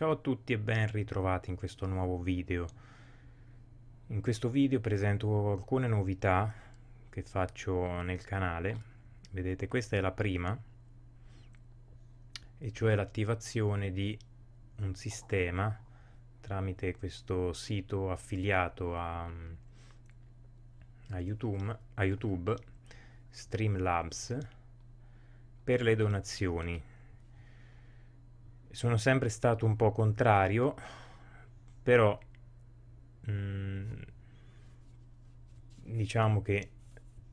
Ciao a tutti e ben ritrovati in questo nuovo video. In questo video presento alcune novità che faccio nel canale. Vedete, questa è la prima, e cioè l'attivazione di un sistema tramite questo sito affiliato a, a, YouTube, a YouTube, Streamlabs, per le donazioni sono sempre stato un po' contrario, però mh, mm, diciamo che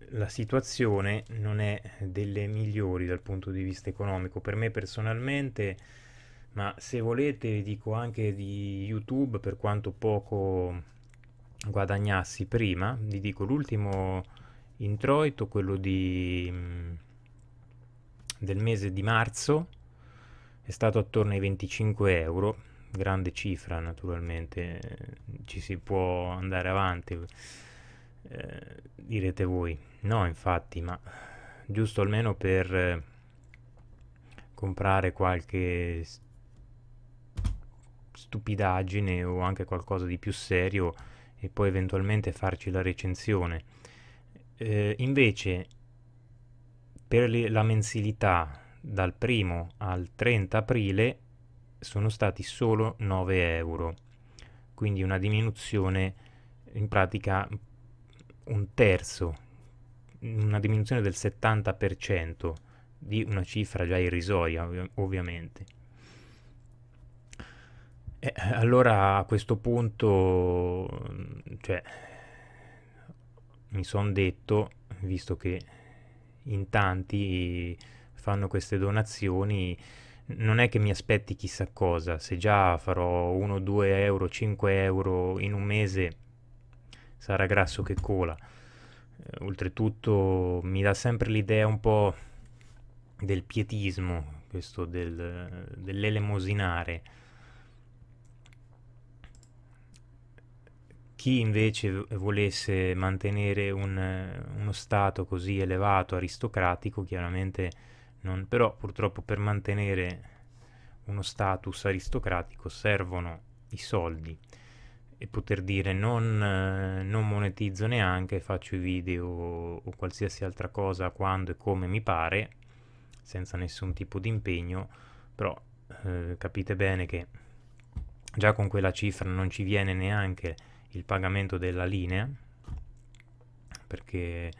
la situazione non è delle migliori dal punto di vista economico per me personalmente, ma se volete vi dico anche di YouTube per quanto poco guadagnassi prima, vi dico l'ultimo introito, quello di, mm, del mese di marzo è stato attorno ai 25 euro, grande cifra naturalmente, ci si può andare avanti, eh, direte voi. No, infatti, ma giusto almeno per eh, comprare qualche stupidaggine o anche qualcosa di più serio e poi eventualmente farci la recensione. Eh, invece, per la mensilità dal 1 al 30 aprile sono stati solo 9 euro, quindi una diminuzione in pratica un terzo, una diminuzione del 70% di una cifra già irrisoria ovvi- ovviamente. E allora a questo punto cioè, mi sono detto, visto che in tanti fanno queste donazioni non è che mi aspetti chissà cosa, se già farò 1, 2 euro, 5 euro in un mese sarà grasso che cola. Eh, oltretutto mi dà sempre l'idea un po' del pietismo, questo del, dell'elemosinare. Chi invece volesse mantenere un, uno stato così elevato, aristocratico, chiaramente non, però purtroppo per mantenere uno status aristocratico servono i soldi e poter dire non, eh, non monetizzo neanche, faccio i video o, o qualsiasi altra cosa quando e come mi pare, senza nessun tipo di impegno, però eh, capite bene che già con quella cifra non ci viene neanche il pagamento della linea, perché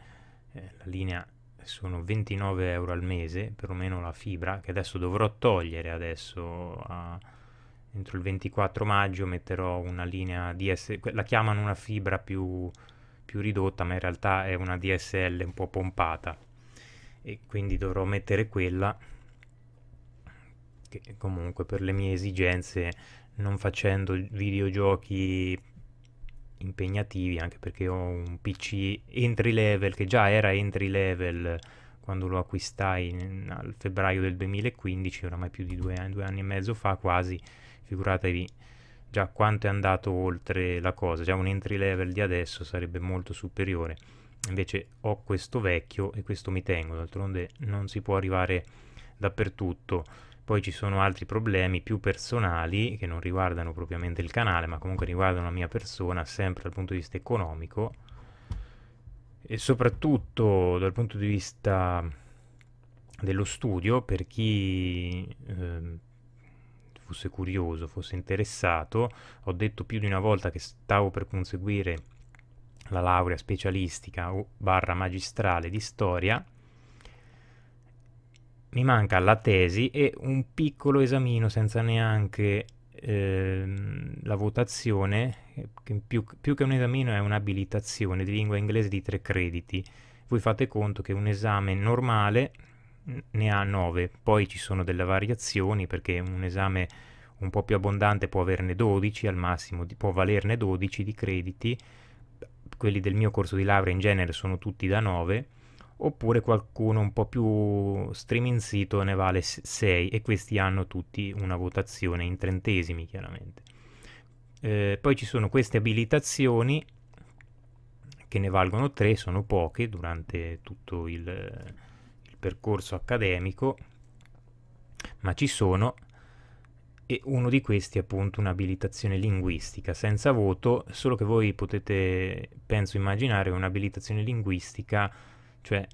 eh, la linea sono 29 euro al mese, perlomeno la fibra, che adesso dovrò togliere adesso a, entro il 24 maggio metterò una linea DSL, la chiamano una fibra più, più ridotta, ma in realtà è una DSL un po' pompata e quindi dovrò mettere quella che comunque per le mie esigenze non facendo videogiochi impegnativi anche perché ho un PC entry level che già era entry level quando lo acquistai in, al febbraio del 2015, oramai più di due anni, due anni e mezzo fa quasi, figuratevi già quanto è andato oltre la cosa, già un entry level di adesso sarebbe molto superiore, invece ho questo vecchio e questo mi tengo, d'altronde non si può arrivare dappertutto poi ci sono altri problemi più personali che non riguardano propriamente il canale, ma comunque riguardano la mia persona, sempre dal punto di vista economico e soprattutto dal punto di vista dello studio, per chi eh, fosse curioso, fosse interessato, ho detto più di una volta che stavo per conseguire la laurea specialistica o barra magistrale di storia mi manca la tesi e un piccolo esamino senza neanche ehm, la votazione, che più, più, che un esamino è un'abilitazione di lingua inglese di tre crediti. Voi fate conto che un esame normale ne ha nove, poi ci sono delle variazioni perché un esame un po' più abbondante può averne 12, al massimo può valerne 12 di crediti, quelli del mio corso di laurea in genere sono tutti da 9 oppure qualcuno un po' più sito ne vale 6 e questi hanno tutti una votazione in trentesimi chiaramente. Eh, poi ci sono queste abilitazioni che ne valgono 3, sono poche durante tutto il, il percorso accademico, ma ci sono e uno di questi è appunto un'abilitazione linguistica senza voto, solo che voi potete, penso, immaginare un'abilitazione linguistica cioè,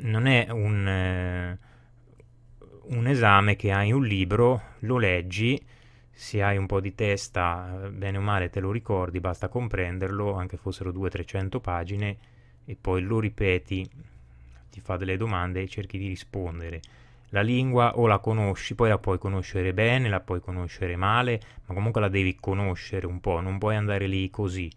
non è un, eh, un esame che hai un libro, lo leggi, se hai un po' di testa, bene o male te lo ricordi, basta comprenderlo, anche fossero 200-300 pagine, e poi lo ripeti, ti fa delle domande e cerchi di rispondere. La lingua o la conosci, poi la puoi conoscere bene, la puoi conoscere male, ma comunque la devi conoscere un po', non puoi andare lì così.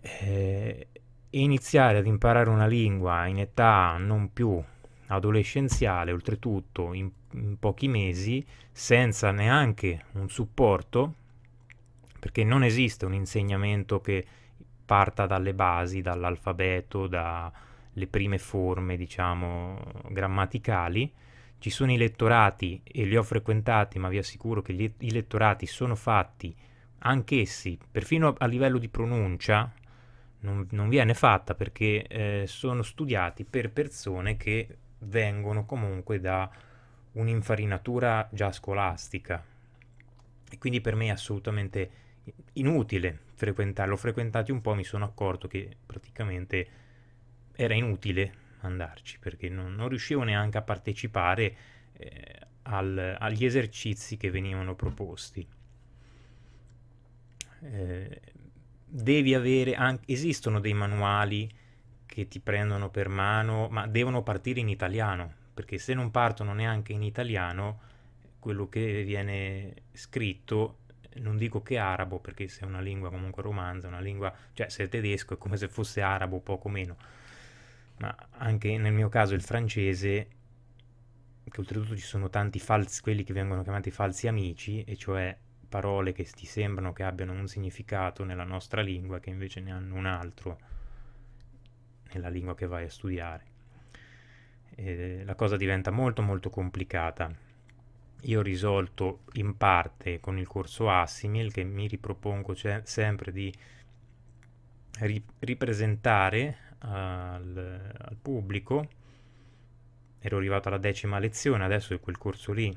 Eh, iniziare ad imparare una lingua in età non più adolescenziale, oltretutto in, in pochi mesi, senza neanche un supporto, perché non esiste un insegnamento che parta dalle basi, dall'alfabeto, dalle prime forme, diciamo, grammaticali. Ci sono i lettorati e li ho frequentati, ma vi assicuro che gli, i lettorati sono fatti anch'essi, perfino a, a livello di pronuncia, non, non viene fatta perché eh, sono studiati per persone che vengono comunque da un'infarinatura già scolastica e quindi per me è assolutamente inutile frequentarlo. Ho frequentato un po', mi sono accorto che praticamente era inutile andarci perché non, non riuscivo neanche a partecipare eh, al, agli esercizi che venivano proposti. Eh, devi avere anche, esistono dei manuali che ti prendono per mano, ma devono partire in italiano, perché se non partono neanche in italiano, quello che viene scritto, non dico che arabo, perché se è una lingua comunque romanza, una lingua, cioè se è tedesco è come se fosse arabo, poco meno, ma anche nel mio caso il francese, che oltretutto ci sono tanti falsi, quelli che vengono chiamati falsi amici, e cioè parole che ti sembrano che abbiano un significato nella nostra lingua che invece ne hanno un altro nella lingua che vai a studiare. E la cosa diventa molto molto complicata. Io ho risolto in parte con il corso Assimil che mi ripropongo cioè, sempre di ri- ripresentare al, al pubblico ero arrivato alla decima lezione, adesso è quel corso lì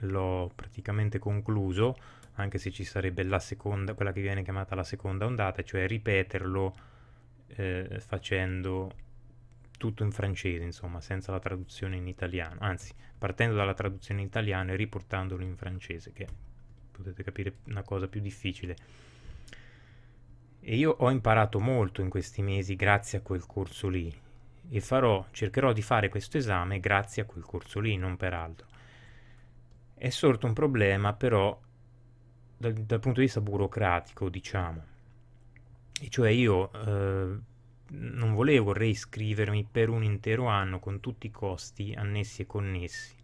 l'ho praticamente concluso, anche se ci sarebbe la seconda, quella che viene chiamata la seconda ondata, cioè ripeterlo eh, facendo tutto in francese, insomma, senza la traduzione in italiano, anzi, partendo dalla traduzione in italiano e riportandolo in francese, che potete capire una cosa più difficile. E io ho imparato molto in questi mesi grazie a quel corso lì e farò, cercherò di fare questo esame grazie a quel corso lì, non per altro è sorto un problema però dal, dal punto di vista burocratico, diciamo. E cioè io eh, non volevo reiscrivermi per un intero anno con tutti i costi annessi e connessi,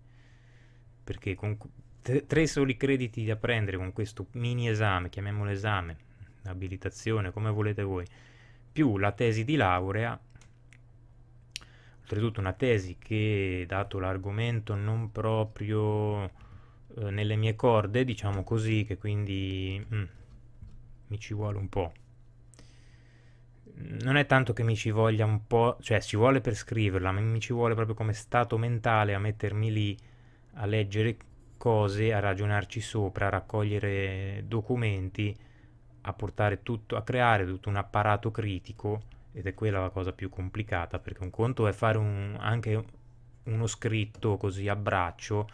perché con tre, tre soli crediti da prendere con questo mini esame, chiamiamolo esame, abilitazione, come volete voi, più la tesi di laurea, oltretutto una tesi che, dato l'argomento, non proprio eh, nelle mie corde, diciamo così, che quindi mm, mi ci vuole un po'. Non è tanto che mi ci voglia un po', cioè ci vuole per scriverla, ma mi ci vuole proprio come stato mentale a mettermi lì a leggere cose, a ragionarci sopra, a raccogliere documenti, a portare tutto, a creare tutto un apparato critico ed è quella la cosa più complicata perché un conto è fare un, anche uno scritto così a braccio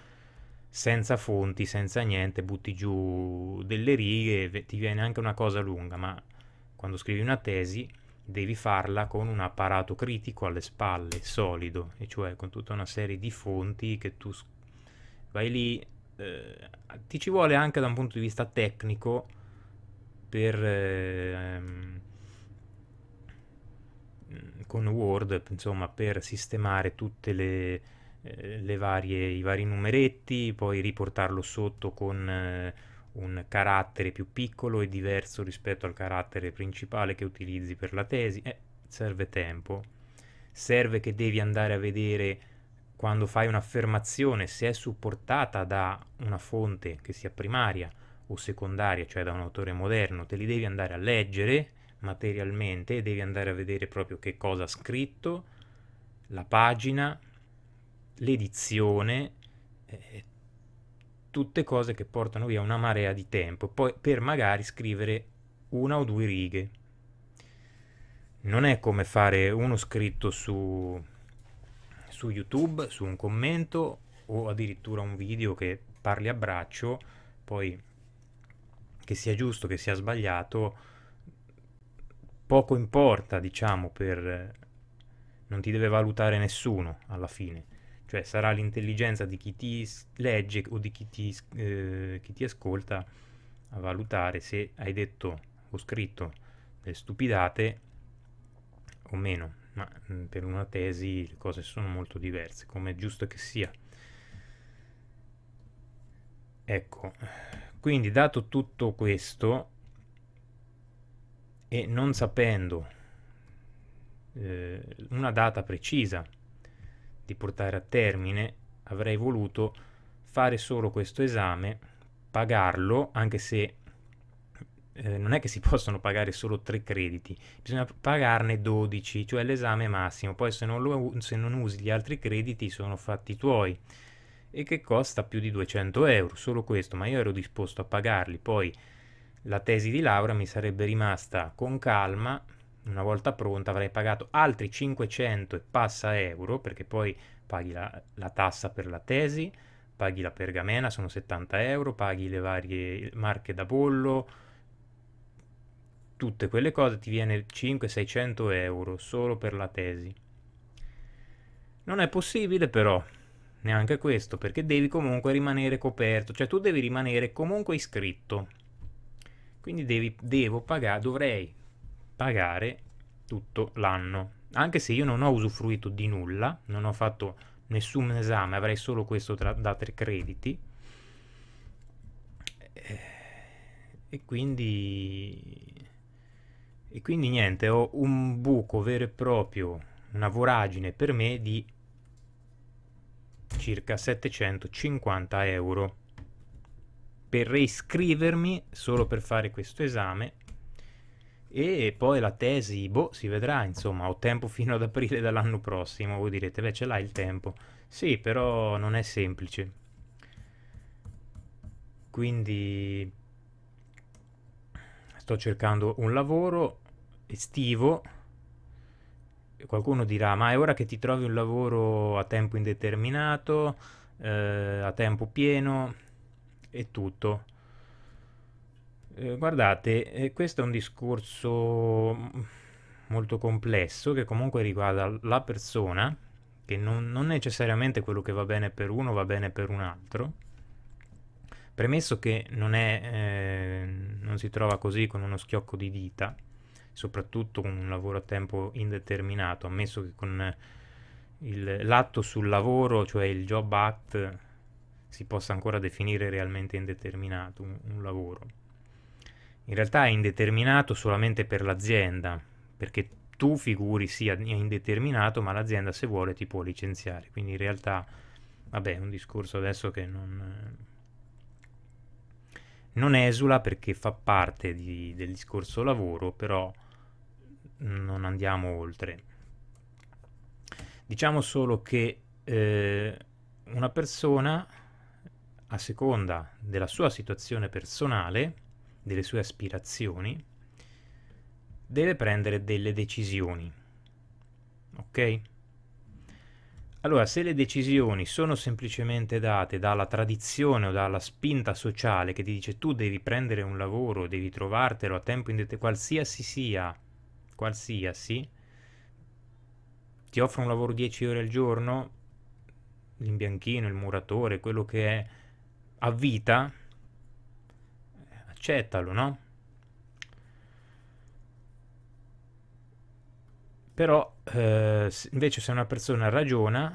senza fonti, senza niente, butti giù delle righe, e ti viene anche una cosa lunga, ma quando scrivi una tesi devi farla con un apparato critico alle spalle, solido, e cioè con tutta una serie di fonti che tu vai lì, eh, ti ci vuole anche da un punto di vista tecnico per... Ehm, mm, con Word, insomma, per sistemare tutte le, eh, varie, i vari numeretti, poi riportarlo sotto con eh, un carattere più piccolo e diverso rispetto al carattere principale che utilizzi per la tesi. Eh, serve tempo, serve che devi andare a vedere quando fai un'affermazione se è supportata da una fonte che sia primaria o secondaria, cioè da un autore moderno, te li devi andare a leggere materialmente devi andare a vedere proprio che cosa ha scritto, la pagina, l'edizione, eh, tutte cose che portano via una marea di tempo, poi per magari scrivere una o due righe. Non è come fare uno scritto su, su YouTube, su un commento o addirittura un video che parli a braccio, poi che sia giusto, che sia sbagliato, poco importa, diciamo, per non ti deve valutare nessuno alla fine cioè sarà l'intelligenza di chi ti legge o di chi ti, eh, chi ti ascolta a valutare se hai detto o scritto delle stupidate o meno, ma mh, mm, per una tesi le cose sono molto diverse, come è giusto che sia. Ecco, quindi dato tutto questo e non sapendo eh, una data precisa di portare a termine, avrei voluto fare solo questo esame, pagarlo, anche se eh, non è che si possono pagare solo tre crediti, bisogna pagarne 12, cioè l'esame massimo, poi se non, lo, se non usi gli altri crediti sono fatti tuoi e che costa più di 200 euro, solo questo, ma io ero disposto a pagarli, poi la tesi di laurea mi sarebbe rimasta con calma una volta pronta avrei pagato altri 500 e passa euro, perché poi paghi la, la tassa per la tesi, paghi la pergamena, sono 70 euro, paghi le varie marche da bollo, tutte quelle cose ti viene 500-600 euro solo per la tesi. Non è possibile però neanche questo, perché devi comunque rimanere coperto, cioè tu devi rimanere comunque iscritto. Quindi devi, devo pagare, dovrei pagare tutto l'anno. Anche se io non ho usufruito di nulla, non ho fatto nessun esame, avrei solo questo tra, da tre crediti. Eh, e quindi... E quindi niente, ho un buco vero e proprio, una voragine per me di circa 750 euro per reiscrivermi solo per fare questo esame e poi la tesi, boh, si vedrà, insomma, ho tempo fino ad aprile dell'anno prossimo, voi direte, beh, ce l'hai il tempo. Sì, però non è semplice. Quindi sto cercando un lavoro estivo. Qualcuno dirà, ma è ora che ti trovi un lavoro a tempo indeterminato, eh, a tempo pieno e tutto. Eh, guardate, eh, questo è un discorso molto complesso che comunque riguarda la persona, che non, non necessariamente quello che va bene per uno va bene per un altro. Premesso che non, è, eh, non si trova così con uno schiocco di dita, soprattutto con un lavoro a tempo indeterminato, ammesso che con eh, l'atto sul lavoro, cioè il Job Act, si possa ancora definire realmente indeterminato un, un lavoro in realtà è indeterminato solamente per l'azienda, perché tu figuri sia indeterminato, ma l'azienda se vuole ti può licenziare. Quindi in realtà, vabbè, è un discorso adesso che non, non esula perché fa parte di, del discorso lavoro, però non andiamo oltre. Diciamo solo che eh, una persona, a seconda della sua situazione personale, delle sue aspirazioni, deve prendere delle decisioni. Ok? Allora, se le decisioni sono semplicemente date dalla tradizione o dalla spinta sociale che ti dice tu devi prendere un lavoro, devi trovartelo a tempo indeterminato, qualsiasi sia, qualsiasi, ti offre un lavoro 10 ore al giorno, l'imbianchino, il muratore, quello che è a vita, accettalo, no? Però eh, invece se una persona ragiona,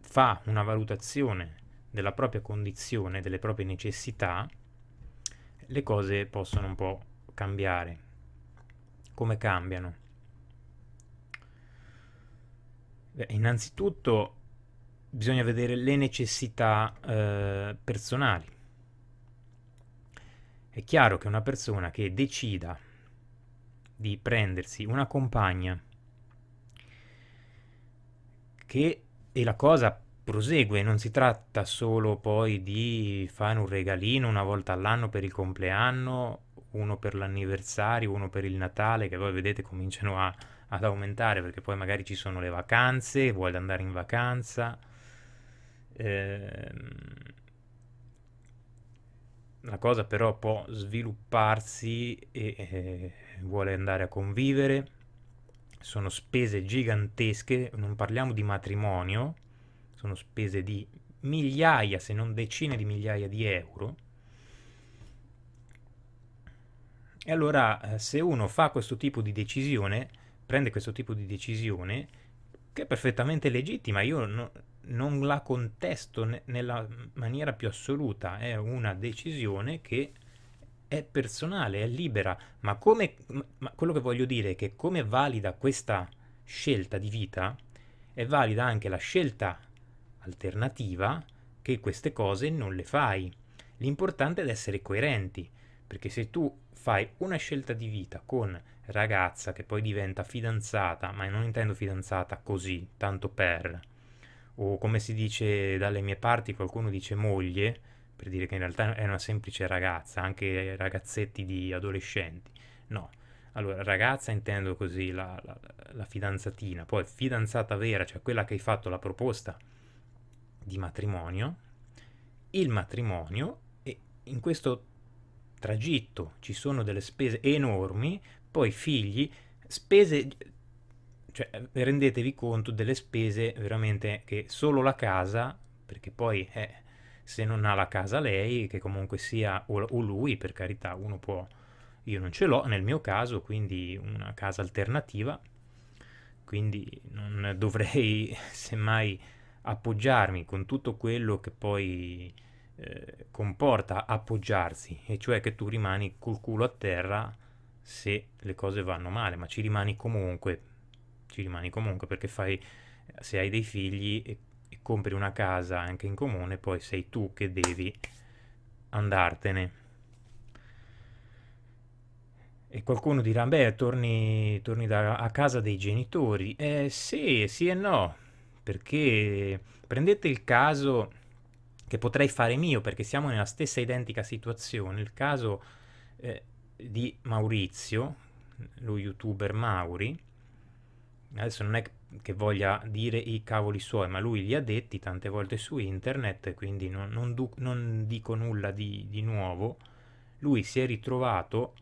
fa una valutazione della propria condizione, delle proprie necessità, le cose possono un po' cambiare. Come cambiano? Beh, innanzitutto bisogna vedere le necessità eh, personali. È chiaro che una persona che decida di prendersi una compagna che, e la cosa prosegue, non si tratta solo poi di fare un regalino una volta all'anno per il compleanno, uno per l'anniversario, uno per il Natale, che voi vedete cominciano a, ad aumentare perché poi magari ci sono le vacanze, vuole andare in vacanza. Ehm la cosa però può svilupparsi e eh, vuole andare a convivere, sono spese gigantesche, non parliamo di matrimonio, sono spese di migliaia se non decine di migliaia di euro. E allora eh, se uno fa questo tipo di decisione, prende questo tipo di decisione, che è perfettamente legittima, io non non la contesto ne- nella maniera più assoluta, è una decisione che è personale, è libera, ma, come, ma quello che voglio dire è che come valida questa scelta di vita, è valida anche la scelta alternativa che queste cose non le fai. L'importante è essere coerenti, perché se tu fai una scelta di vita con ragazza che poi diventa fidanzata, ma non intendo fidanzata così, tanto per, o come si dice dalle mie parti, qualcuno dice moglie, per dire che in realtà è una semplice ragazza, anche ragazzetti di adolescenti. No, allora ragazza intendo così la, la, la fidanzatina, poi fidanzata vera, cioè quella che hai fatto la proposta di matrimonio, il matrimonio e in questo tragitto ci sono delle spese enormi, poi figli, spese cioè, rendetevi conto delle spese veramente che solo la casa, perché poi eh, se non ha la casa lei, che comunque sia, o, o, lui, per carità, uno può, io non ce l'ho nel mio caso, quindi una casa alternativa, quindi non dovrei semmai appoggiarmi con tutto quello che poi eh, comporta appoggiarsi, e cioè che tu rimani col culo a terra se le cose vanno male, ma ci rimani comunque ci rimani comunque perché fai, se hai dei figli e, e compri una casa anche in comune, poi sei tu che devi andartene. E qualcuno dirà, beh, torni, torni da, a casa dei genitori. Eh sì, sì e no, perché prendete il caso che potrei fare mio, perché siamo nella stessa identica situazione, il caso eh, di Maurizio, lo youtuber Mauri, adesso non è che voglia dire i cavoli suoi, ma lui li ha detti tante volte su internet, quindi non, non, du- non dico nulla di, di nuovo. Lui si è ritrovato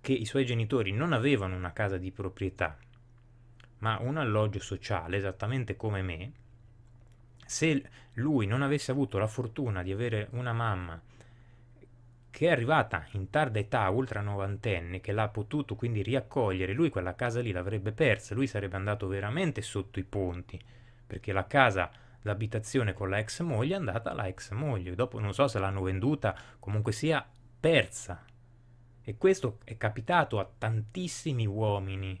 che i suoi genitori non avevano una casa di proprietà, ma un alloggio sociale, esattamente come me. Se lui non avesse avuto la fortuna di avere una mamma che è arrivata in tarda età, oltre novantenni, che l'ha potuto quindi riaccogliere, lui quella casa lì l'avrebbe persa, lui sarebbe andato veramente sotto i ponti, perché la casa, d'abitazione con la ex moglie è andata alla ex moglie, dopo non so se l'hanno venduta, comunque sia persa. E questo è capitato a tantissimi uomini.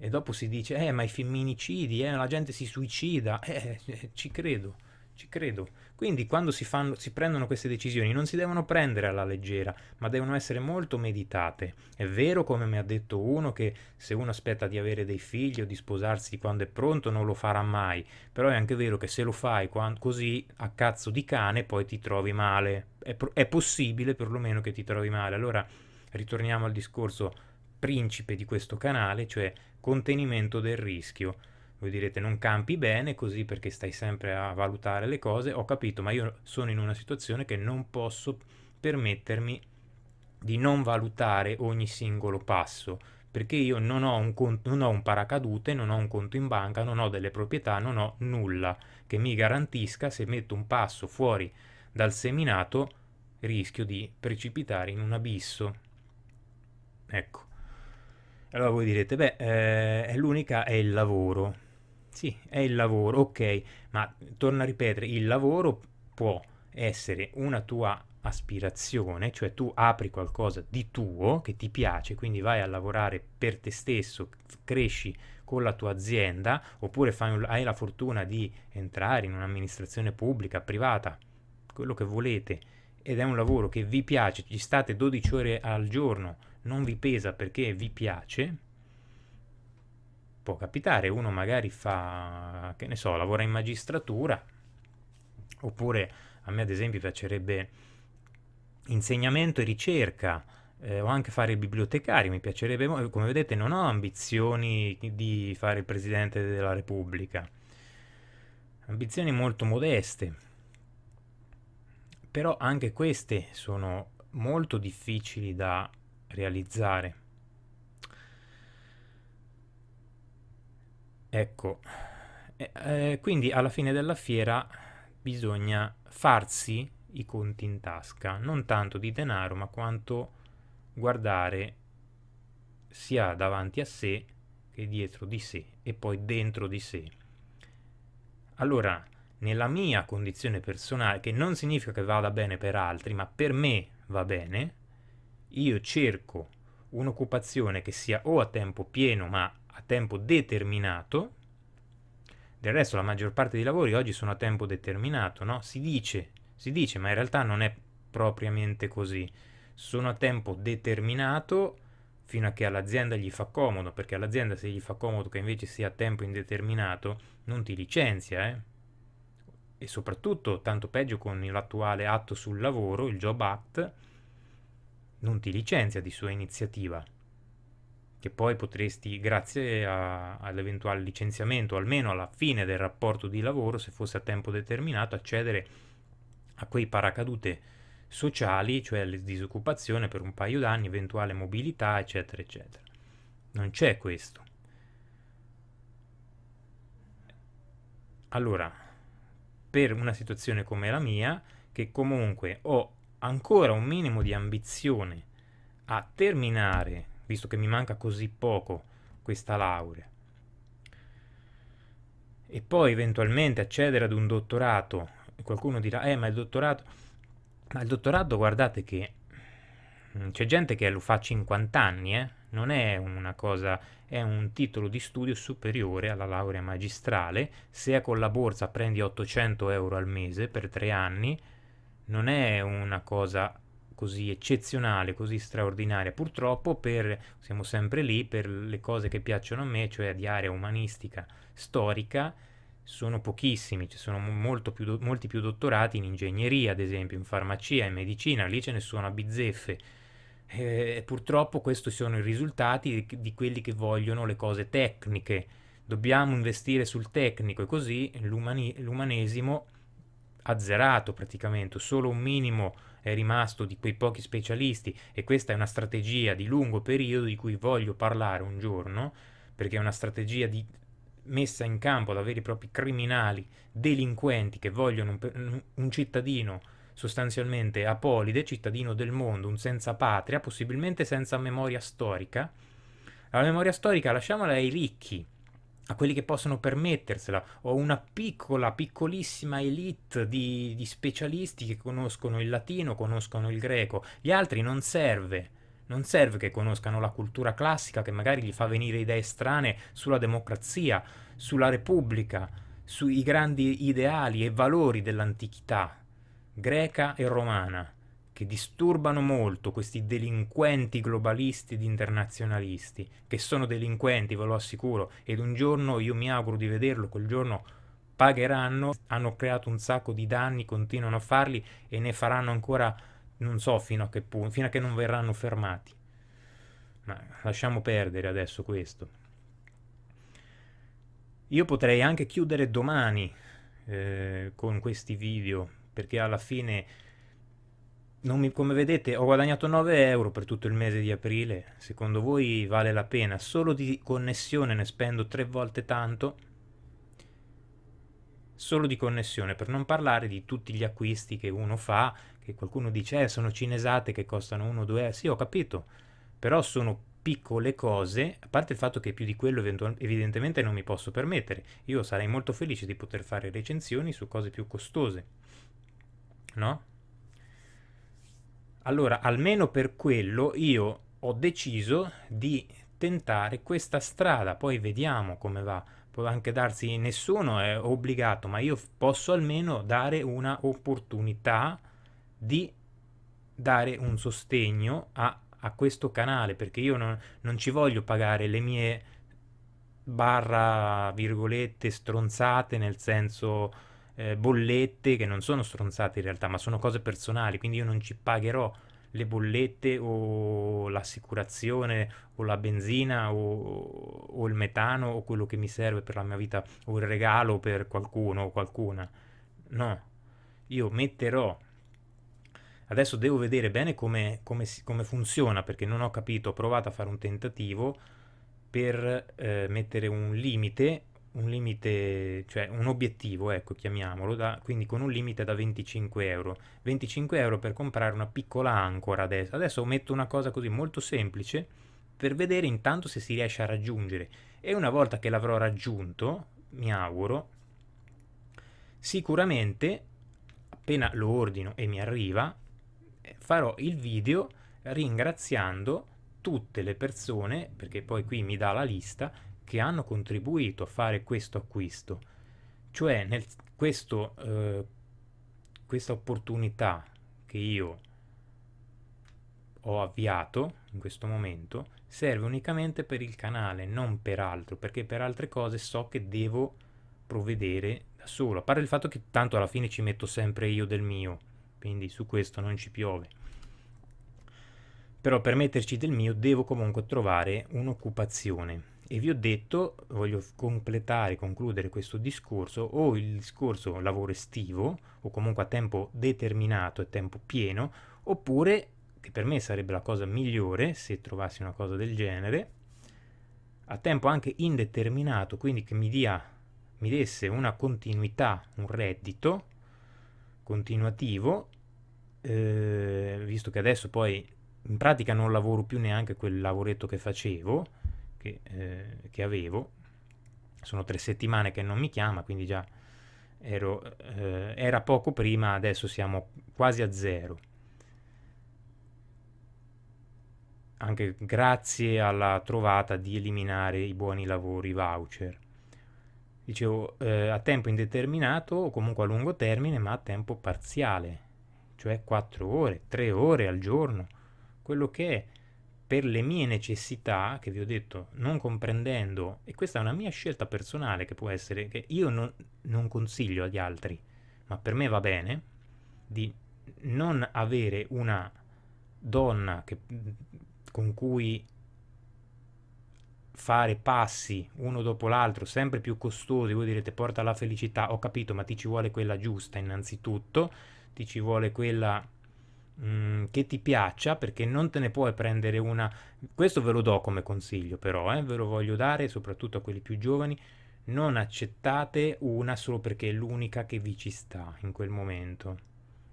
E dopo si dice, eh, ma i femminicidi, eh, la gente si suicida, eh, eh ci credo. Ci credo. Quindi quando si, fanno, si prendono queste decisioni non si devono prendere alla leggera, ma devono essere molto meditate. È vero, come mi ha detto uno, che se uno aspetta di avere dei figli o di sposarsi quando è pronto non lo farà mai, però è anche vero che se lo fai così a cazzo di cane poi ti trovi male. È, è possibile perlomeno che ti trovi male. Allora ritorniamo al discorso principe di questo canale, cioè contenimento del rischio voi direte non campi bene così perché stai sempre a valutare le cose, ho capito, ma io sono in una situazione che non posso permettermi di non valutare ogni singolo passo, perché io non ho un, conto, non ho un paracadute, non ho un conto in banca, non ho delle proprietà, non ho nulla che mi garantisca se metto un passo fuori dal seminato rischio di precipitare in un abisso. Ecco. Allora voi direte, beh, eh, è l'unica è il lavoro. Sì, è il lavoro, ok, ma torno a ripetere, il lavoro può essere una tua aspirazione, cioè tu apri qualcosa di tuo che ti piace, quindi vai a lavorare per te stesso, cresci con la tua azienda, oppure un, hai la fortuna di entrare in un'amministrazione pubblica, privata, quello che volete, ed è un lavoro che vi piace, ci state 12 ore al giorno, non vi pesa perché vi piace, può capitare, uno magari fa, che ne so, lavora in magistratura, oppure a me ad esempio piacerebbe insegnamento e ricerca, eh, o anche fare il bibliotecario, mi piacerebbe, come vedete non ho ambizioni di fare il Presidente della Repubblica, ambizioni molto modeste, però anche queste sono molto difficili da realizzare. Ecco, eh, quindi alla fine della fiera bisogna farsi i conti in tasca, non tanto di denaro, ma quanto guardare sia davanti a sé che dietro di sé e poi dentro di sé. Allora, nella mia condizione personale, che non significa che vada bene per altri, ma per me va bene, io cerco un'occupazione che sia o a tempo pieno ma a tempo determinato, del resto la maggior parte dei lavori oggi sono a tempo determinato, no? si, dice, si dice, ma in realtà non è propriamente così, sono a tempo determinato fino a che all'azienda gli fa comodo, perché all'azienda se gli fa comodo che invece sia a tempo indeterminato, non ti licenzia, eh? E soprattutto, tanto peggio con l'attuale atto sul lavoro, il Job Act, non ti licenzia di sua iniziativa che poi potresti, grazie a, all'eventuale licenziamento, almeno alla fine del rapporto di lavoro, se fosse a tempo determinato, accedere a quei paracadute sociali, cioè la disoccupazione per un paio d'anni, eventuale mobilità, eccetera, eccetera. Non c'è questo. Allora, per una situazione come la mia, che comunque ho ancora un minimo di ambizione a terminare visto che mi manca così poco questa laurea. E poi eventualmente accedere ad un dottorato, qualcuno dirà, eh ma il dottorato, ma il dottorato guardate che mm, c'è gente che lo fa a 50 anni, eh? non è una cosa, è un titolo di studio superiore alla laurea magistrale, se è con la borsa prendi 800 euro al mese per tre anni, non è una cosa così eccezionale, così straordinaria. Purtroppo per, siamo sempre lì per le cose che piacciono a me, cioè di area umanistica storica, sono pochissimi, ci sono più do- molti più dottorati in ingegneria, ad esempio, in farmacia, in medicina, lì ce ne sono a bizzeffe. Eh, purtroppo questi sono i risultati di, di quelli che vogliono le cose tecniche. Dobbiamo investire sul tecnico e così l'umani- l'umanesimo azzerato praticamente, solo un minimo è rimasto di quei pochi specialisti e questa è una strategia di lungo periodo di cui voglio parlare un giorno, perché è una strategia di messa in campo da veri e propri criminali, delinquenti che vogliono un, un cittadino sostanzialmente apolide, cittadino del mondo, un senza patria, possibilmente senza memoria storica. La memoria storica lasciamola ai ricchi, a quelli che possono permettersela, o una piccola, piccolissima elite di, di, specialisti che conoscono il latino, conoscono il greco, gli altri non serve. Non serve che conoscano la cultura classica che magari gli fa venire idee strane sulla democrazia, sulla repubblica, sui grandi ideali e valori dell'antichità greca e romana che disturbano molto questi delinquenti globalisti ed internazionalisti, che sono delinquenti, ve lo assicuro, ed un giorno io mi auguro di vederlo, quel giorno pagheranno, hanno creato un sacco di danni, continuano a farli e ne faranno ancora non so fino a che punto, fino a che non verranno fermati. Ma lasciamo perdere adesso questo. Io potrei anche chiudere domani eh, con questi video, perché alla fine mi, come vedete ho guadagnato 9 euro per tutto il mese di aprile, secondo voi vale la pena? Solo di connessione ne spendo 3 volte tanto, solo di connessione, per non parlare di tutti gli acquisti che uno fa, che qualcuno dice eh, sono cinesate che costano 1-2 euro, sì ho capito, però sono piccole cose, a parte il fatto che più di quello evidentemente non mi posso permettere, io sarei molto felice di poter fare recensioni su cose più costose, no? Allora, almeno per quello io ho deciso di tentare questa strada, poi vediamo come va. Può anche darsi, nessuno è obbligato, ma io posso almeno dare una opportunità di dare un sostegno a, a questo canale, perché io non, non ci voglio pagare le mie barra virgolette stronzate nel senso eh, bollette che non sono stronzate in realtà, ma sono cose personali, quindi io non ci pagherò le bollette o l'assicurazione o la benzina o, o, il metano o quello che mi serve per la mia vita o il regalo per qualcuno o qualcuna. No, io metterò. Adesso devo vedere bene come, come, come funziona perché non ho capito, ho provato a fare un tentativo per eh, mettere un limite un limite, cioè un obiettivo, ecco, chiamiamolo, da, quindi con un limite da 25 euro. 25 euro per comprare una piccola ancora adesso. Adesso metto una cosa così molto semplice per vedere intanto se si riesce a raggiungere. E una volta che l'avrò raggiunto, mi auguro, sicuramente appena lo ordino e mi arriva, eh, farò il video ringraziando tutte le persone, perché poi qui mi dà la lista, che hanno contribuito a fare questo acquisto, cioè nel, questo, eh, questa opportunità che io ho avviato in questo momento serve unicamente per il canale, non per altro, perché per altre cose so che devo provvedere da solo, a parte il fatto che tanto alla fine ci metto sempre io del mio, quindi su questo non ci piove. Però per metterci del mio devo comunque trovare un'occupazione e vi ho detto, voglio completare, concludere questo discorso, o il discorso lavoro estivo, o comunque a tempo determinato e tempo pieno, oppure, che per me sarebbe la cosa migliore se trovassi una cosa del genere, a tempo anche indeterminato, quindi che mi, dia, mi desse una continuità, un reddito continuativo, eh, visto che adesso poi in pratica non lavoro più neanche quel lavoretto che facevo, che, eh, che avevo. Sono tre settimane che non mi chiama, quindi già ero, eh, era poco prima, adesso siamo quasi a zero. Anche grazie alla trovata di eliminare i buoni lavori voucher dicevo, eh, a tempo indeterminato o comunque a lungo termine, ma a tempo parziale, cioè 4 ore, 3 ore al giorno, quello che è per le mie necessità, che vi ho detto, non comprendendo, e questa è una mia scelta personale che può essere, che io non, non, consiglio agli altri, ma per me va bene, di non avere una donna che, con cui fare passi uno dopo l'altro, sempre più costosi, voi direte porta alla felicità, ho capito, ma ti ci vuole quella giusta innanzitutto, ti ci vuole quella Mm, che ti piaccia perché non te ne puoi prendere una. Questo ve lo do come consiglio, però, eh, ve lo voglio dare soprattutto a quelli più giovani. Non accettate una solo perché è l'unica che vi ci sta in quel momento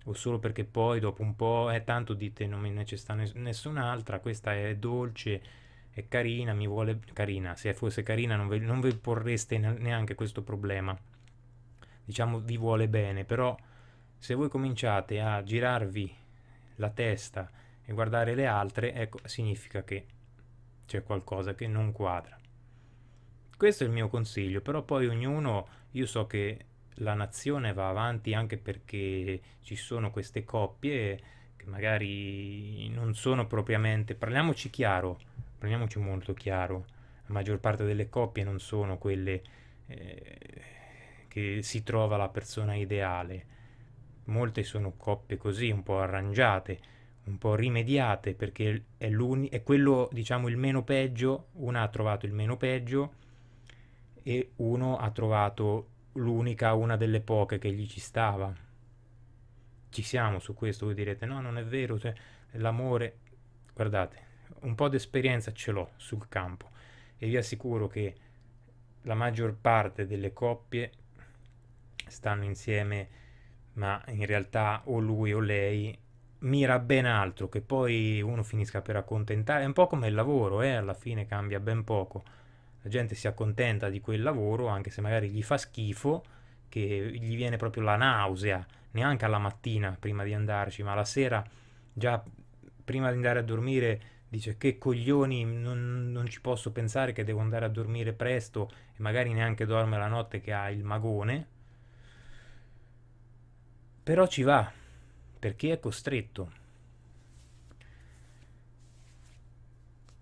o solo perché poi dopo un po' è eh, tanto dite non me ne c'è sta nessun'altra, questa è dolce, è carina, mi vuole carina, se fosse carina non, ve, non vi porreste neanche questo problema, diciamo vi vuole bene, però se voi cominciate a girarvi la testa e guardare le altre, ecco, significa che c'è qualcosa che non quadra. Questo è il mio consiglio, però poi ognuno, io so che la nazione va avanti anche perché ci sono queste coppie che magari non sono propriamente, parliamoci chiaro, parliamoci molto chiaro, la maggior parte delle coppie non sono quelle eh, che si trova la persona ideale, Molte sono coppie così, un po' arrangiate, un po' rimediate, perché è, è quello, diciamo, il meno peggio, una ha trovato il meno peggio e uno ha trovato l'unica, una delle poche che gli ci stava. Ci siamo su questo, voi direte, no, non è vero, cioè, l'amore... Guardate, un po' di esperienza ce l'ho sul campo e vi assicuro che la maggior parte delle coppie stanno insieme ma in realtà o lui o lei mira ben altro, che poi uno finisca per accontentare, è un po' come il lavoro, eh? alla fine cambia ben poco, la gente si accontenta di quel lavoro anche se magari gli fa schifo, che gli viene proprio la nausea, neanche alla mattina prima di andarci, ma la sera già prima di andare a dormire dice che coglioni, non, non, ci posso pensare che devo andare a dormire presto e magari neanche dorme la notte che ha il magone, però ci va, perché è costretto.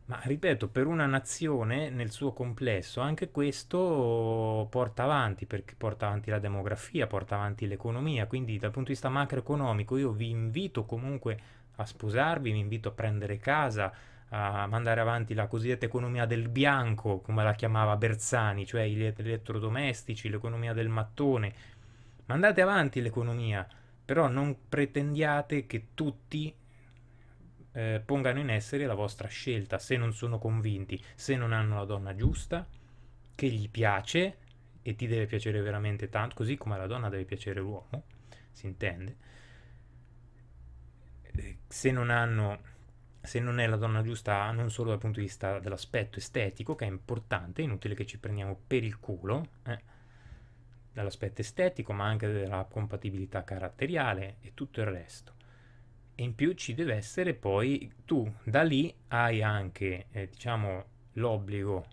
Ma ripeto, per una nazione nel suo complesso anche questo porta avanti, perché porta avanti la demografia, porta avanti l'economia, quindi dal punto di vista macroeconomico io vi invito comunque a sposarvi, vi invito a prendere casa, a mandare avanti la cosiddetta economia del bianco, come la chiamava Bersani, cioè gli elettrodomestici, l'economia del mattone, Mandate avanti l'economia, però non pretendiate che tutti eh, pongano in essere la vostra scelta se non sono convinti, se non hanno la donna giusta, che gli piace e ti deve piacere veramente tanto, così come la donna deve piacere l'uomo, si intende. Se non hanno se non è la donna giusta, non solo dal punto di vista dell'aspetto estetico, che è importante, è inutile che ci prendiamo per il culo, eh, dall'aspetto estetico ma anche della compatibilità caratteriale e tutto il resto. E in più ci deve essere poi tu da lì hai anche eh, diciamo l'obbligo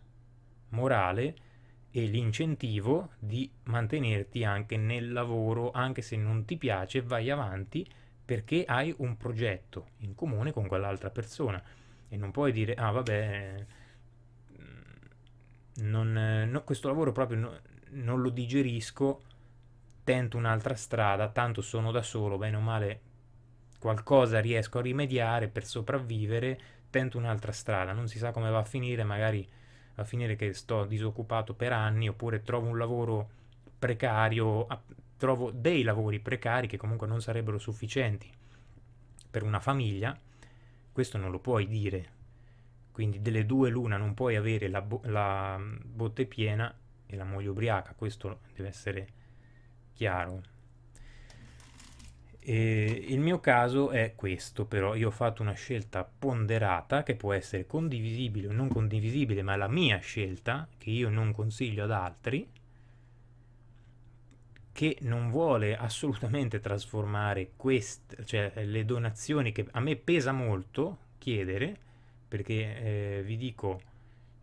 morale e l'incentivo di mantenerti anche nel lavoro, anche se non ti piace, vai avanti perché hai un progetto in comune con quell'altra persona e non puoi dire ah vabbè mm, non, eh, no, questo lavoro proprio non lo digerisco, tento un'altra strada, tanto sono da solo, bene o male qualcosa riesco a rimediare per sopravvivere, tento un'altra strada, non si sa come va a finire, magari va a finire che sto disoccupato per anni oppure trovo un lavoro precario, trovo dei lavori precari che comunque non sarebbero sufficienti per una famiglia, questo non lo puoi dire. Quindi delle due l'una non puoi avere la, bo- la botte piena e la moglie ubriaca, questo deve essere chiaro. E il mio caso è questo, però io ho fatto una scelta ponderata che può essere condivisibile o non condivisibile, ma è la mia scelta, che io non consiglio ad altri, che non vuole assolutamente trasformare queste, cioè le donazioni che a me pesa molto chiedere, perché eh, vi dico,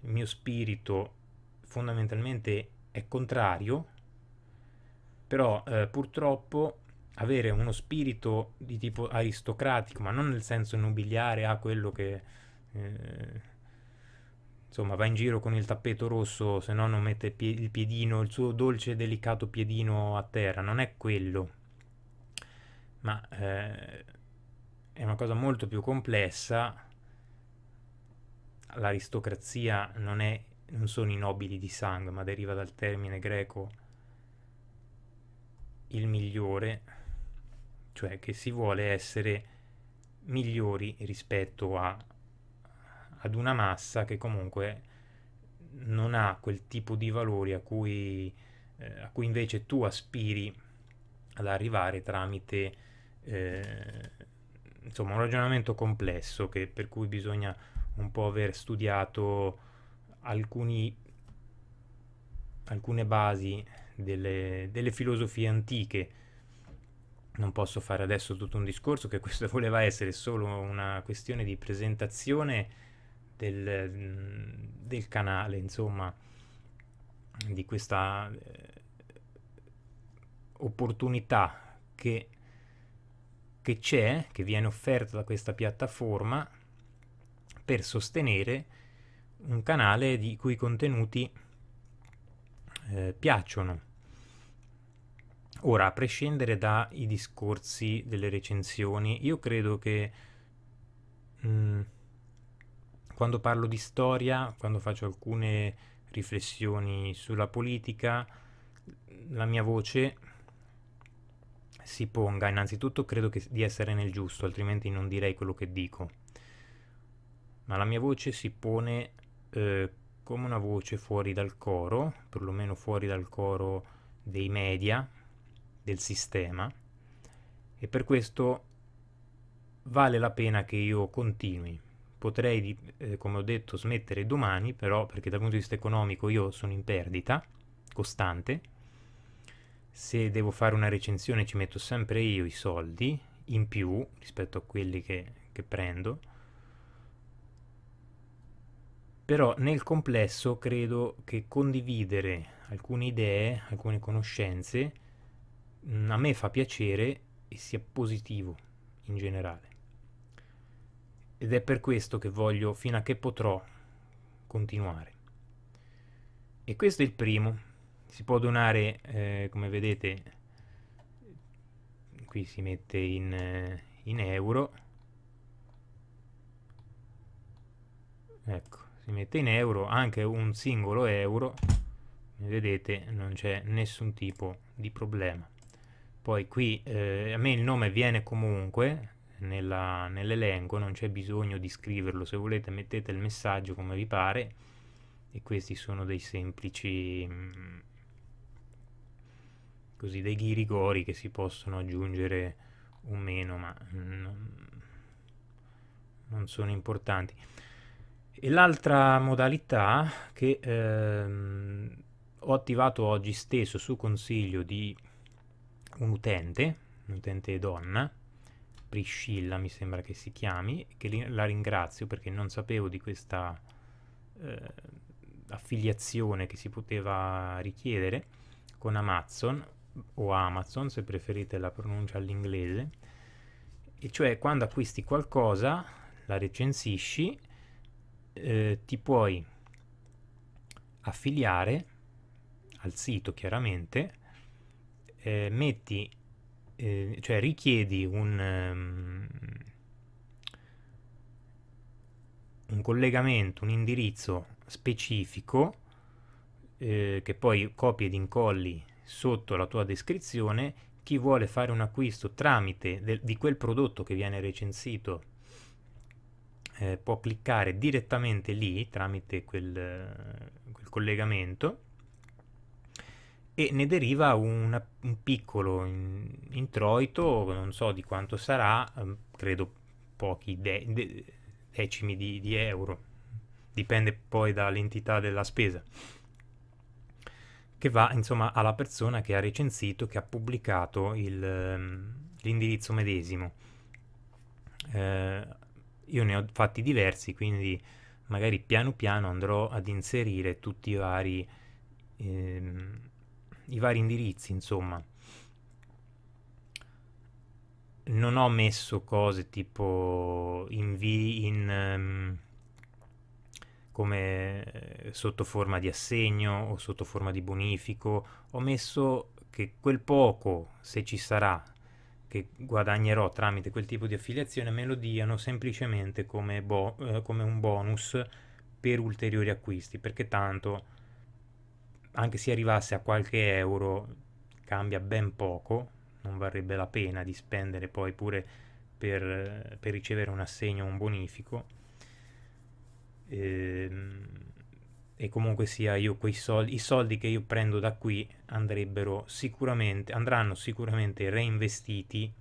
il mio spirito fondamentalmente è contrario, però eh, purtroppo avere uno spirito di tipo aristocratico, ma non nel senso nobiliare a ah, quello che eh, insomma va in giro con il tappeto rosso, se no non mette il piedino, il suo dolce e delicato piedino a terra, non è quello, ma eh, è una cosa molto più complessa. L'aristocrazia non è non sono i nobili di sangue, ma deriva dal termine greco il migliore, cioè che si vuole essere migliori rispetto a, ad una massa che comunque non ha quel tipo di valori a cui, eh, a cui invece tu aspiri ad arrivare tramite eh, insomma un ragionamento complesso che, per cui bisogna un po' aver studiato alcuni, alcune basi delle, delle filosofie antiche. Non posso fare adesso tutto un discorso che questo voleva essere solo una questione di presentazione del, del canale, insomma, di questa eh, opportunità che, che c'è, che viene offerta da questa piattaforma per sostenere un canale di cui i contenuti eh, piacciono. Ora, a prescindere dai discorsi delle recensioni, io credo che mh, mm, quando parlo di storia, quando faccio alcune riflessioni sulla politica, la mia voce si ponga. Innanzitutto credo che, di essere nel giusto, altrimenti non direi quello che dico. Ma la mia voce si pone eh, come una voce fuori dal coro, perlomeno fuori dal coro dei media, del sistema, e per questo vale la pena che io continui. Potrei, eh, come ho detto, smettere domani, però perché dal punto di vista economico io sono in perdita costante. Se devo fare una recensione ci metto sempre io i soldi in più rispetto a quelli che, che prendo però nel complesso credo che condividere alcune idee, alcune conoscenze, mh, a me fa piacere e sia positivo in generale. Ed è per questo che voglio, fino a che potrò, continuare. E questo è il primo. Si può donare, eh, come vedete, qui si mette in, in euro. Ecco si mette in euro anche un singolo euro vedete non c'è nessun tipo di problema poi qui eh, a me il nome viene comunque nell'elenco nell non c'è bisogno di scriverlo se volete mettete il messaggio come vi pare e questi sono dei semplici mm, così dei ghirigori che si possono aggiungere o meno ma non sono importanti e l'altra modalità che ehm, ho attivato oggi stesso su consiglio di un utente, un utente donna, Priscilla mi sembra che si chiami, che la ringrazio perché non sapevo di questa eh, affiliazione che si poteva richiedere con Amazon, o Amazon se preferite la pronuncia all'inglese, e cioè quando acquisti qualcosa la recensisci eh, ti puoi affiliare al sito chiaramente, eh, metti, eh, cioè richiedi un, um, un collegamento, un indirizzo specifico eh, che poi copi ed incolli sotto la tua descrizione chi vuole fare un acquisto tramite del, di quel prodotto che viene recensito eh, può cliccare direttamente lì tramite quel, quel collegamento e ne deriva una, un piccolo in, introito, non so di quanto sarà, ehm, credo pochi de, de, decimi di, di, euro, dipende poi dall'entità della spesa, che va insomma alla persona che ha recensito, che ha pubblicato il, ehm, l'indirizzo medesimo. Eh, io ne ho fatti diversi, quindi magari piano piano andrò ad inserire tutti i vari, ehm, i vari indirizzi, insomma. Non ho messo cose tipo invii in, ehm, come eh, sotto forma di assegno o sotto forma di bonifico, ho messo che quel poco, se ci sarà, che guadagnerò tramite quel tipo di affiliazione me lo diano semplicemente come, bo- eh, come un bonus per ulteriori acquisti, perché tanto anche se arrivasse a qualche euro cambia ben poco, non varrebbe la pena di spendere poi pure per, per ricevere un assegno o un bonifico. Ehm, e comunque sia io quei soldi, i soldi che io prendo da qui andrebbero sicuramente, andranno sicuramente reinvestiti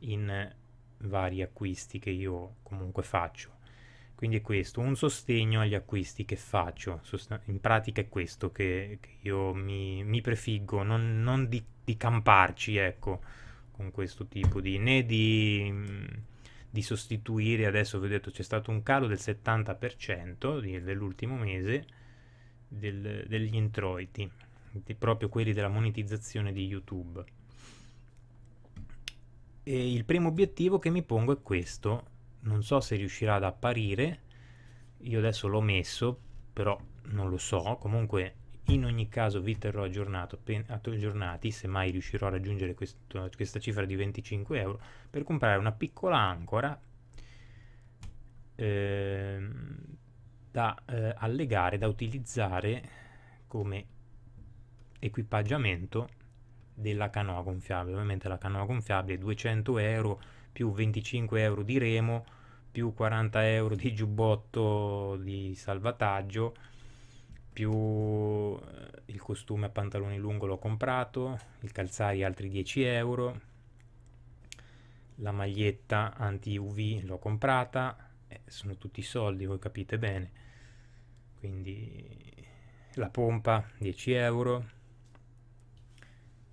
in vari acquisti che io comunque faccio. Quindi è questo, un sostegno agli acquisti che faccio, in pratica è questo che, che io mi, mi, prefiggo, non, non di, di, camparci, ecco, con questo tipo di... né di di sostituire, adesso vi ho detto c'è stato un calo del 70% di, dell'ultimo mese del, degli introiti, di, proprio quelli della monetizzazione di YouTube. E il primo obiettivo che mi pongo è questo, non so se riuscirà ad apparire, io adesso l'ho messo, però non lo so, comunque in ogni caso vi terrò aggiornato, aggiornati se mai riuscirò a raggiungere questo, questa cifra di 25 euro per comprare una piccola ancora eh, da eh, allegare, da utilizzare come equipaggiamento della canoa gonfiabile. Ovviamente la canoa gonfiabile è 200 euro più 25 euro di remo più 40 euro di giubbotto di salvataggio più eh, il costume a pantaloni lungo l'ho comprato, il calzari altri 10 euro, la maglietta anti UV l'ho comprata, eh, sono tutti soldi, voi capite bene, quindi la pompa 10 euro,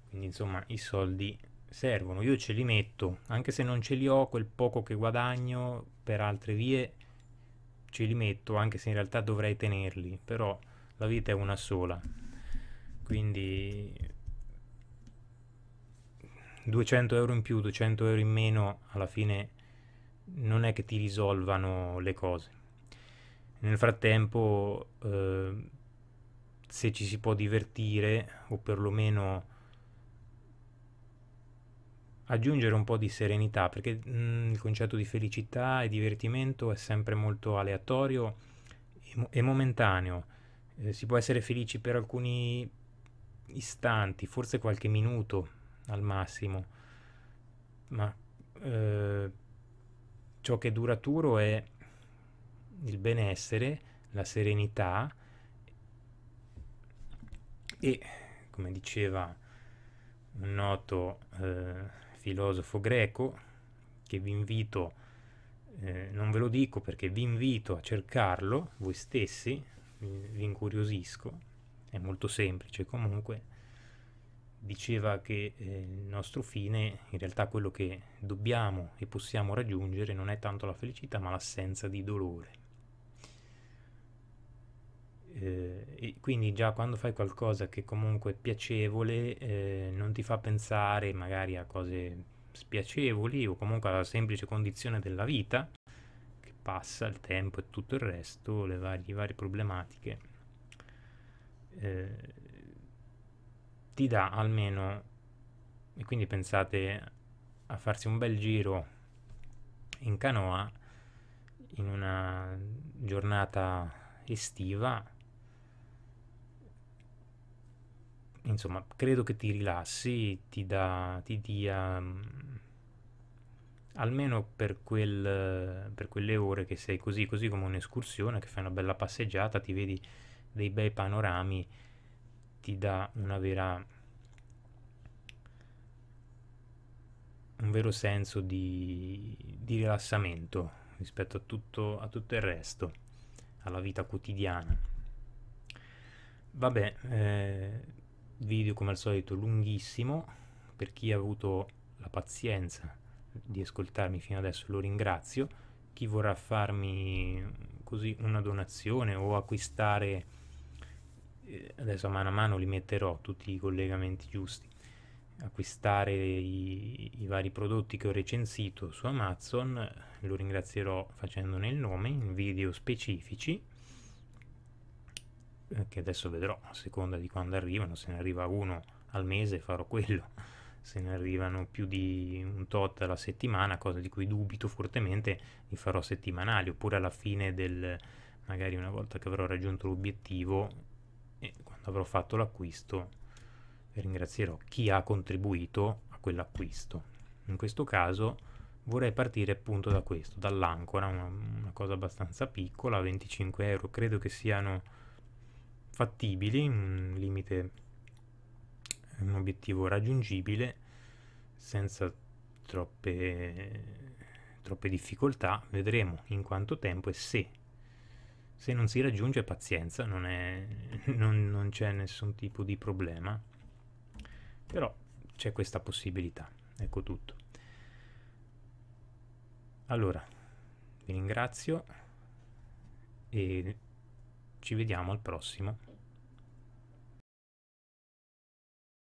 quindi insomma i soldi servono, io ce li metto, anche se non ce li ho, quel poco che guadagno per altre vie ce li metto, anche se in realtà dovrei tenerli, però la vita è una sola, quindi 200 euro in più, 200 euro in meno, alla fine non è che ti risolvano le cose. Nel frattempo, eh, se ci si può divertire, o perlomeno aggiungere un po' di serenità, perché mh, mm, il concetto di felicità e divertimento è sempre molto aleatorio e, mo- e momentaneo eh, si può essere felici per alcuni istanti, forse qualche minuto al massimo, ma eh, ciò che è duraturo è il benessere, la serenità e, come diceva un noto eh, filosofo greco, che vi invito, eh, non ve lo dico perché vi invito a cercarlo voi stessi, vi incuriosisco, è molto semplice comunque, diceva che eh, il nostro fine, in realtà quello che dobbiamo e possiamo raggiungere non è tanto la felicità ma l'assenza di dolore. Eh, e quindi già quando fai qualcosa che comunque è piacevole eh, non ti fa pensare magari a cose spiacevoli o comunque alla semplice condizione della vita, passa il tempo e tutto il resto, le varie, varie problematiche, eh, ti dà almeno, e quindi pensate a farsi un bel giro in canoa in una giornata estiva, insomma, credo che ti rilassi, ti, dà, ti dia mm, almeno per, quel, per quelle ore che sei così, così come un'escursione, che fai una bella passeggiata, ti vedi dei bei panorami, ti dà una vera... un vero senso di, di rilassamento rispetto a tutto, a tutto il resto, alla vita quotidiana. Vabbè, eh, video come al solito lunghissimo, per chi ha avuto la pazienza di ascoltarmi fino adesso lo ringrazio. Chi vorrà farmi mm, così una donazione o acquistare, eh, adesso a mano a mano li metterò tutti i collegamenti giusti, acquistare i, i vari prodotti che ho recensito su Amazon, lo ringrazierò facendone il nome in video specifici eh, che adesso vedrò a seconda di quando arrivano, se ne arriva uno al mese farò quello se ne arrivano più di un tot alla settimana, cosa di cui dubito fortemente, li farò settimanali, oppure alla fine del, magari una volta che avrò raggiunto l'obiettivo e quando avrò fatto l'acquisto, ringrazierò chi ha contribuito a quell'acquisto. In questo caso vorrei partire appunto da questo, dall'ancora, una, una cosa abbastanza piccola, 25 euro, credo che siano fattibili, un limite è un obiettivo raggiungibile senza troppe, troppe difficoltà, vedremo in quanto tempo e se. Se non si raggiunge pazienza, non, è, non, non c'è nessun tipo di problema, però c'è questa possibilità, ecco tutto. Allora, vi ringrazio e ci vediamo al prossimo.